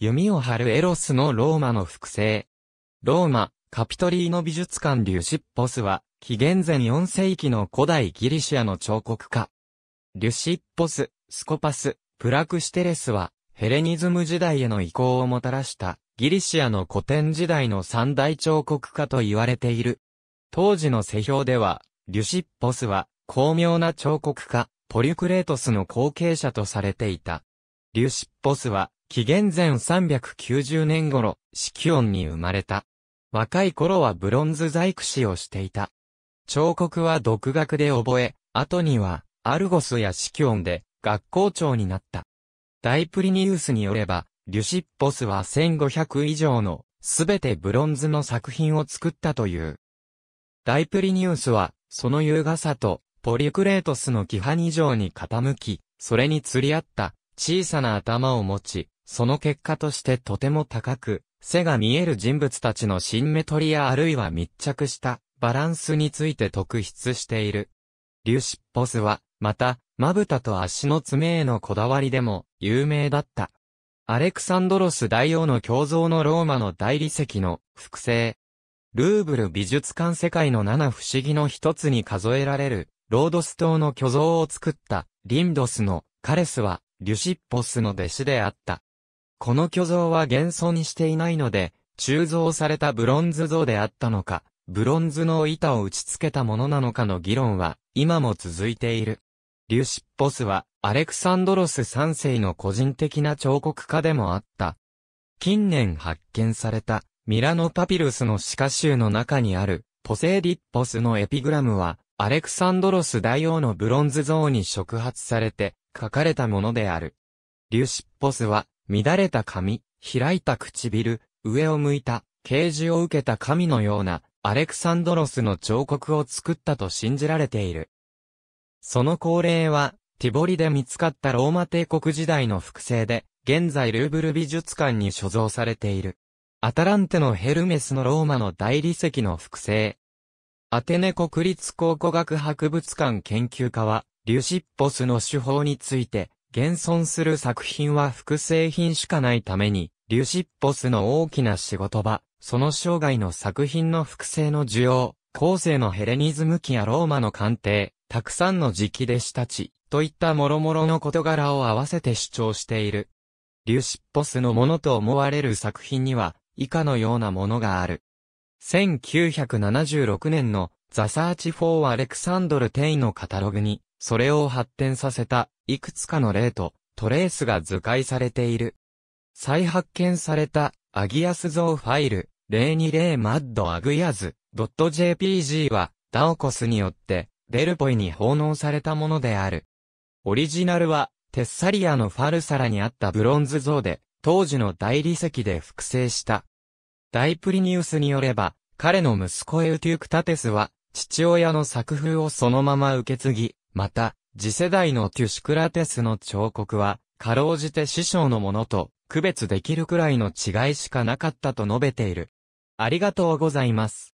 弓を張るエロスのローマの複製。ローマ、カピトリーの美術館リュシッポスは、紀元前4世紀の古代ギリシアの彫刻家。リュシッポス、スコパス、プラクシテレスは、ヘレニズム時代への移行をもたらした、ギリシアの古典時代の三大彫刻家と言われている。当時の世評では、リュシッポスは、巧妙な彫刻家、ポリュクレートスの後継者とされていた。リュシッポスは、紀元前390年頃、シキオンに生まれた。若い頃はブロンズ細工師をしていた。彫刻は独学で覚え、後には、アルゴスやシキオンで、学校長になった。大プリニウスによれば、リュシッポスは1500以上の、すべてブロンズの作品を作ったという。大プリニウスは、その優雅さと、ポリクレートスの規範以上に傾き、それに釣り合った、小さな頭を持ち、その結果としてとても高く、背が見える人物たちのシンメトリアあるいは密着したバランスについて特筆している。リュシッポスは、また、まぶたと足の爪へのこだわりでも有名だった。アレクサンドロス大王の胸像のローマの大理石の複製。ルーブル美術館世界の七不思議の一つに数えられる、ロードス島の巨像を作った、リンドスのカレスは、リュシッポスの弟子であった。この巨像は現存していないので、鋳造されたブロンズ像であったのか、ブロンズの板を打ち付けたものなのかの議論は、今も続いている。リュシッポスは、アレクサンドロス3世の個人的な彫刻家でもあった。近年発見された、ミラノパピルスの歯科集の中にある、ポセイディッポスのエピグラムは、アレクサンドロス大王のブロンズ像に触発されて、書かれたものである。リュシッポスは、乱れた髪、開いた唇、上を向いた、啓示を受けた神のような、アレクサンドロスの彫刻を作ったと信じられている。その恒例は、ティボリで見つかったローマ帝国時代の複製で、現在ルーブル美術館に所蔵されている。アタランテのヘルメスのローマの大理石の複製。アテネ国立考古学博物館研究家は、リュシッポスの手法について、現存する作品は複製品しかないために、リュシッポスの大きな仕事場、その生涯の作品の複製の需要、後世のヘレニズム期やローマの鑑定、たくさんの時期でしたち、といった諸々の事柄を合わせて主張している。リュシッポスのものと思われる作品には、以下のようなものがある。1976年のザ・サーチ・フォー・アレクサンドル・テイのカタログに、それを発展させたいくつかの例とトレースが図解されている。再発見されたアギアス像ファイル 020madaguyaz.jpg はダオコスによってデルポイに奉納されたものである。オリジナルはテッサリアのファルサラにあったブロンズ像で当時の大理石で複製した。大プリニウスによれば彼の息子エウテュクタテスは父親の作風をそのまま受け継ぎ、また、次世代のテュシクラテスの彫刻は、かろうじて師匠のものと区別できるくらいの違いしかなかったと述べている。ありがとうございます。